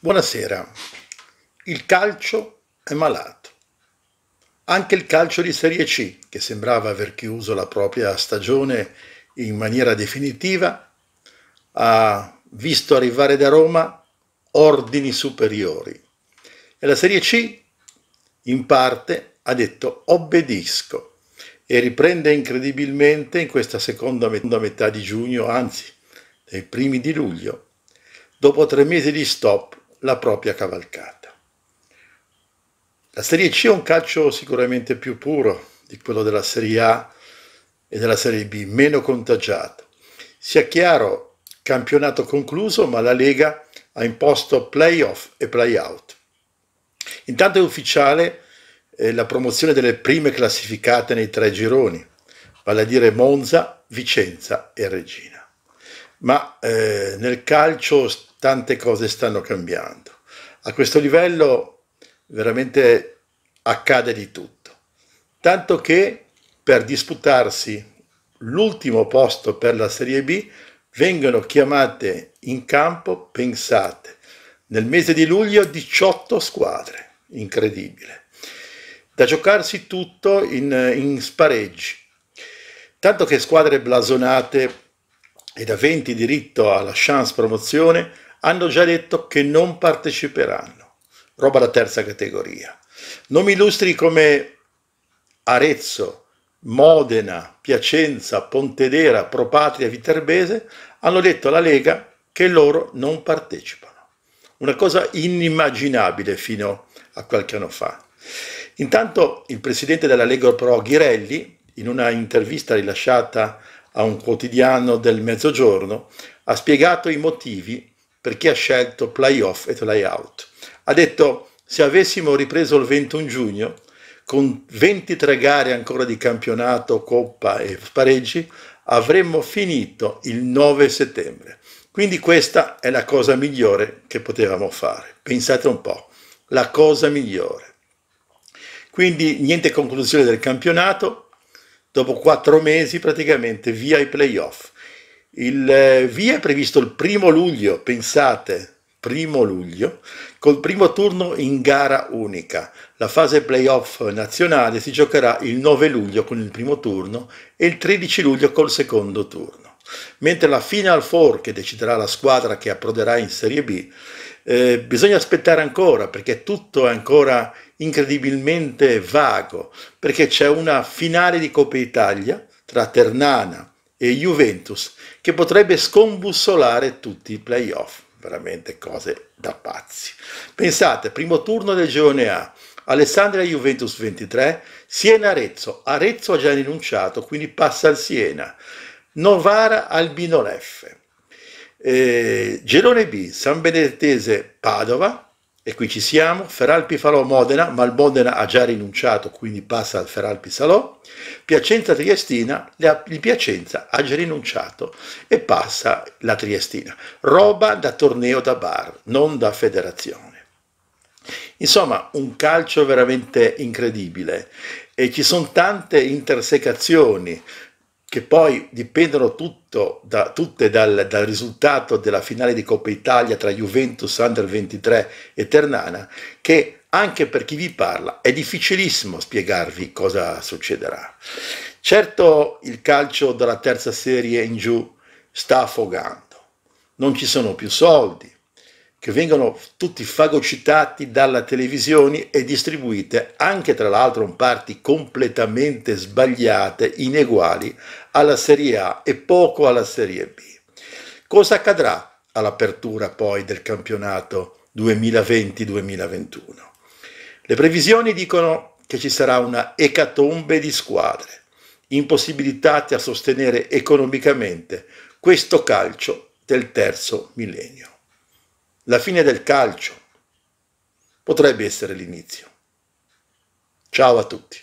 Buonasera. Il calcio è malato. Anche il calcio di Serie C, che sembrava aver chiuso la propria stagione in maniera definitiva, ha visto arrivare da Roma ordini superiori. E la Serie C, in parte, ha detto obbedisco e riprende incredibilmente in questa seconda met- metà di giugno, anzi, nei primi di luglio, dopo tre mesi di stop la propria cavalcata. La Serie C è un calcio sicuramente più puro di quello della Serie A e della Serie B, meno contagiato. Sia chiaro, campionato concluso, ma la Lega ha imposto playoff e playout. Intanto è ufficiale eh, la promozione delle prime classificate nei tre gironi, vale a dire Monza, Vicenza e Regina ma eh, nel calcio tante cose stanno cambiando. A questo livello veramente accade di tutto, tanto che per disputarsi l'ultimo posto per la Serie B vengono chiamate in campo, pensate, nel mese di luglio 18 squadre, incredibile, da giocarsi tutto in, eh, in spareggi, tanto che squadre blasonate ed aventi diritto alla chance promozione hanno già detto che non parteciperanno. Roba da terza categoria. Nomi illustri come Arezzo, Modena, Piacenza, Pontedera, Propatria, Viterbese hanno detto alla Lega che loro non partecipano. Una cosa inimmaginabile fino a qualche anno fa. Intanto il presidente della Lega Pro Ghirelli, in una intervista rilasciata a un quotidiano del Mezzogiorno, ha spiegato i motivi per chi ha scelto playoff e playout. Ha detto se avessimo ripreso il 21 giugno, con 23 gare ancora di campionato, coppa e spareggi, avremmo finito il 9 settembre. Quindi questa è la cosa migliore che potevamo fare. Pensate un po', la cosa migliore. Quindi niente conclusione del campionato, dopo quattro mesi praticamente via i playoff. Il eh, via è previsto il primo luglio, pensate, primo luglio, col primo turno in gara unica. La fase playoff nazionale si giocherà il 9 luglio con il primo turno e il 13 luglio col secondo turno, mentre la Final Four, che deciderà la squadra che approderà in Serie B, eh, bisogna aspettare ancora perché tutto è ancora incredibilmente vago, perché c'è una finale di Coppa Italia tra Ternana e Juventus che potrebbe scombussolare tutti i playoff, veramente cose da pazzi. Pensate, primo turno del girone A, Alessandria Juventus 23, Siena Arezzo, Arezzo ha già rinunciato, quindi passa al Siena, Novara Albino Binoleffe. Eh, Gelone B, San Benedettese Padova, e qui ci siamo, Feralpi Falò Modena, ma il Modena ha già rinunciato, quindi passa al Feralpi Salò, Piacenza Triestina, il Piacenza ha già rinunciato e passa la Triestina. Roba da torneo da bar, non da federazione. Insomma, un calcio veramente incredibile e ci sono tante intersecazioni che poi dipendono tutto, da, tutte dal, dal, risultato della finale di Coppa Italia tra Juventus Under 23 e Ternana, che anche per chi vi parla è difficilissimo spiegarvi cosa succederà. Certo il calcio dalla terza serie in giù sta affogando, non ci sono più soldi, che vengono tutti fagocitati dalla televisione e distribuite anche tra l'altro in parti completamente sbagliate, ineguali alla Serie A e poco alla Serie B. Cosa accadrà all'apertura poi del campionato 2020-2021? Le previsioni dicono che ci sarà una ecatombe di squadre, impossibilitate a sostenere economicamente questo calcio del terzo millennio. La fine del calcio potrebbe essere l'inizio. Ciao a tutti.